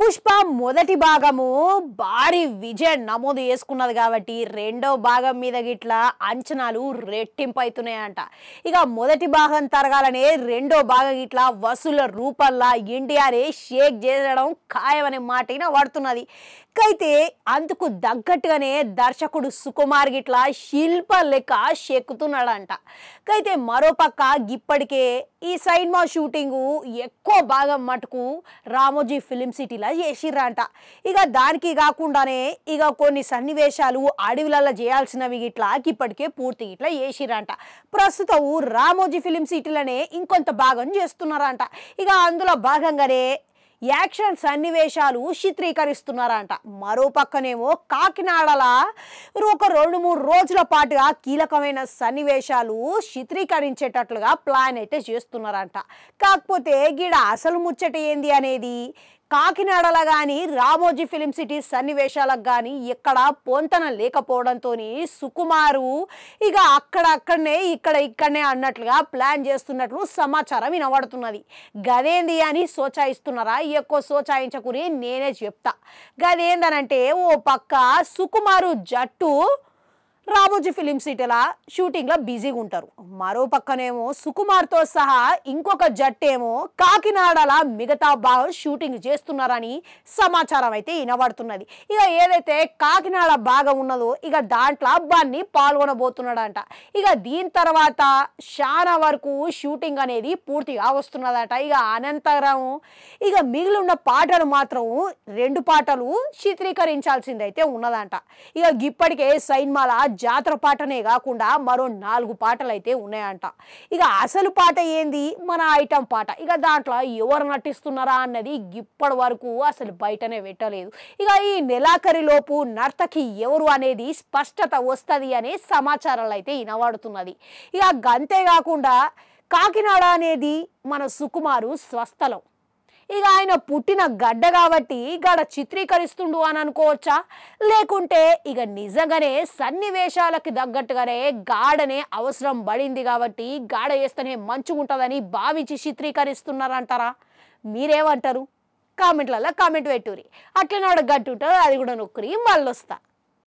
పుష్ప మొదటి భాగము భారీ విజయం నమోదు చేసుకున్నది కాబట్టి రెండో భాగం మీద గిట్లా అంచనాలు రెట్టింపు అవుతున్నాయంట ఇక మొదటి భాగం తరగాలనే రెండో భాగం గిట్లా వసూల రూపంలో ఎన్టీఆర్ఏ షేక్ చేయడం ఖాయమనే మాట పడుతున్నది అయితే అందుకు తగ్గట్టుగానే దర్శకుడు సుకుమార్ గిట్లా శిల్ప లెక్క షెక్కుతున్నాడంట అయితే మరోపక్క ఇప్పటికే ఈ సైన్మా షూటింగు ఎక్కువ భాగం మటుకు రామోజీ ఫిలిం సిటీలో ఇలా చేసిర్రంట ఇక దానికి కాకుండానే ఇక కొన్ని సన్నివేశాలు అడవిలలో చేయాల్సినవి ఇట్లా ఇప్పటికే పూర్తి ఇట్లా అంట ప్రస్తుతం రామోజీ ఫిలిం ఇట్లనే ఇంకొంత భాగం చేస్తున్నారంట ఇక అందులో భాగంగానే యాక్షన్ సన్నివేశాలు చిత్రీకరిస్తున్నారంట మరో పక్కనేమో కాకినాడల ఒక రెండు మూడు రోజుల పాటుగా కీలకమైన సన్నివేశాలు చిత్రీకరించేటట్లుగా ప్లాన్ అయితే చేస్తున్నారంట కాకపోతే గీడ అసలు ముచ్చట ఏంది అనేది కాకినాడలో కానీ రామోజీ ఫిలిం సిటీ సన్నివేశాలకు కానీ ఎక్కడ పొంతన లేకపోవడంతో సుకుమారు ఇక అక్కడక్కడనే ఇక్కడ ఇక్కడనే అన్నట్లుగా ప్లాన్ చేస్తున్నట్లు సమాచారం వినబడుతున్నది గదేంది అని సోచాయిస్తున్నారా ఎక్కువ సోచాయించకుని నేనే చెప్తా గదేందనంటే ఓ పక్క సుకుమారు జట్టు రామోజీ ఫిలిం సిటీల షూటింగ్లో బిజీగా ఉంటారు మరో పక్కనేమో సుకుమార్తో సహా ఇంకొక జట్టేమో కాకినాడల మిగతా భాగం షూటింగ్ చేస్తున్నారని సమాచారం అయితే వినబడుతున్నది ఇక ఏదైతే కాకినాడ బాగా ఉన్నదో ఇక దాంట్లో బాన్ని పాల్గొనబోతున్నాడంట ఇక దీని తర్వాత చాలా వరకు షూటింగ్ అనేది పూర్తిగా వస్తున్నదట ఇక అనంతరం ఇక మిగిలిన పాటలు మాత్రం రెండు పాటలు చిత్రీకరించాల్సిందైతే ఉన్నదంట ఇక ఇప్పటికే సైన్మాల జాతర పాటనే కాకుండా మరో నాలుగు పాటలు అయితే ఉన్నాయంట ఇక అసలు పాట ఏంది మన ఐటమ్ పాట ఇక దాంట్లో ఎవరు నటిస్తున్నారా అన్నది ఇప్పటి వరకు అసలు బయటనే పెట్టలేదు ఇక ఈ నెలాఖరిలోపు నర్తకి ఎవరు అనేది స్పష్టత వస్తుంది అనే సమాచారాలు అయితే వినవాడుతున్నది ఇక అంతేకాకుండా కాకినాడ అనేది మన సుకుమారు స్వస్థలం ఇక ఆయన పుట్టిన గడ్డ కాబట్టి గడ చిత్రీకరిస్తుండు అని అనుకోవచ్చా లేకుంటే ఇక నిజంగానే సన్నివేశాలకి తగ్గట్టుగానే గాడనే అవసరం పడింది కాబట్టి గాడ వేస్తేనే మంచిగుంటుందని భావించి చిత్రీకరిస్తున్నారంటారా మీరేమంటారు కామెంట్లలో కామెంట్ పెట్టురి అట్లనే వాడు గట్టు ఉంటారు అది కూడా నొక్కరి మళ్ళొస్తా